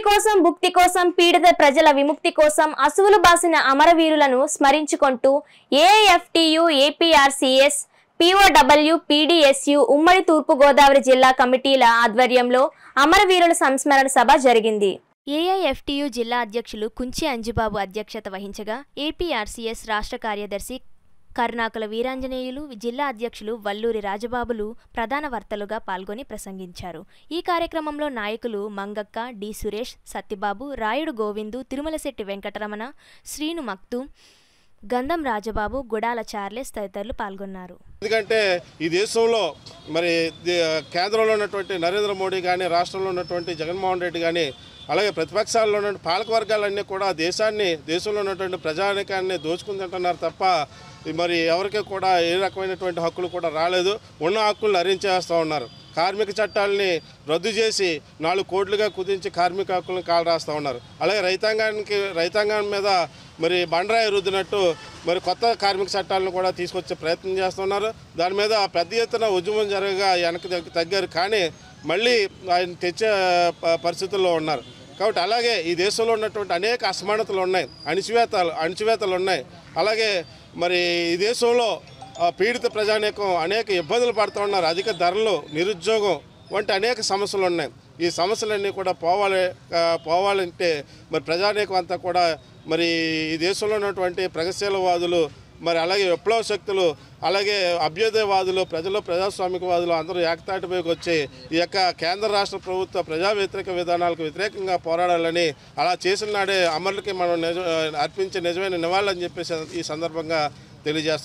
ముక్తి కోసం భుక్తి కోసం పీడిత ప్రజల విముక్తి కోసం అసువులు బాసిన అమరవీరులను స్మరించుకుంటూ ఏఎఫ్టియు ఏపీఆర్సీఎస్ పిఓడబ్ల్యూ పిడిఎస్యు ఉమ్మడి తూర్పుగోదావరి జిల్లా కమిటీల ఆధ్వర్యంలో అమరవీరుల సంస్మరణ సభ జరిగింది ఏఐఎఫ్టియు జిల్లా అధ్యక్షులు కుంచి అంజుబాబు అధ్యక్షత వహించగా ఏపీఆర్సీఎస్ రాష్ట్ర కార్యదర్శి కర్ణాకుల వీరాంజనేయులు జిల్లా అధ్యక్షులు వల్లూరి రాజబాబులు ప్రధాన వర్తలుగా పాల్గొని ప్రసంగించారు ఈ కార్యక్రమంలో నాయకులు మంగక్క డి సురేష్ సత్యబాబు రాయుడు గోవిందు తిరుమలశెట్టి వెంకటరమణ శ్రీను మక్తు గంధం రాజబాబు గుడాల చార్లెస్ తదితరులు పాల్గొన్నారు ఎందుకంటే ఈ దేశంలో మరి కేంద్రంలో ఉన్నటువంటి నరేంద్ర మోడీ కానీ రాష్ట్రంలో ఉన్నటువంటి జగన్మోహన్ రెడ్డి కానీ అలాగే ప్రతిపక్షాల్లో ఉన్న పాలకవర్గాలన్నీ కూడా దేశాన్ని దేశంలో ఉన్నటువంటి ప్రజానికాన్ని దోచుకుందంటున్నారు తప్ప మరి ఎవరికి కూడా ఏ రకమైనటువంటి హక్కులు కూడా రాలేదు ఉన్న హక్కులు హరించేస్తూ ఉన్నారు కార్మిక చట్టాలని రద్దు చేసి నాలుగు కోట్లుగా కుదించి కార్మిక హక్కులను రాస్తూ ఉన్నారు అలాగే రైతాంగానికి రైతాంగం మీద మరి బండరాయి రుద్దినట్టు మరి కొత్త కార్మిక చట్టాలను కూడా తీసుకొచ్చే ప్రయత్నం చేస్తున్నారు దాని మీద పెద్ద ఎత్తున ఉద్యమం జరగగా వెనక తగ్గారు కానీ మళ్ళీ ఆయన తెచ్చే పరిస్థితుల్లో ఉన్నారు కాబట్టి అలాగే ఈ దేశంలో ఉన్నటువంటి అనేక అసమానతలు ఉన్నాయి అణిచివేతలు అణిచివేతలు ఉన్నాయి అలాగే మరి ఈ దేశంలో పీడిత ప్రజానీకం అనేక ఇబ్బందులు పడుతూ ఉన్నారు అధిక ధరలు నిరుద్యోగం వంటి అనేక సమస్యలు ఉన్నాయి ఈ సమస్యలన్నీ కూడా పోవాలి పోవాలంటే మరి ప్రజానీకం అంతా కూడా మరి ఈ దేశంలో ఉన్నటువంటి ప్రగతిశీలవాదులు మరి అలాగే విప్లవ శక్తులు అలాగే అభ్యుదయవాదులు ప్రజలు ప్రజాస్వామికవాదులు అందరూ ఏకతాటిపైకి వచ్చి ఈ యొక్క కేంద్ర రాష్ట్ర ప్రభుత్వ ప్రజా వ్యతిరేక విధానాలకు వ్యతిరేకంగా పోరాడాలని అలా చేసిన నాడే అమరులకి మనం నిజ అర్పించే నిజమైన నివాళులని చెప్పేసి ఈ సందర్భంగా తెలియజేస్తాం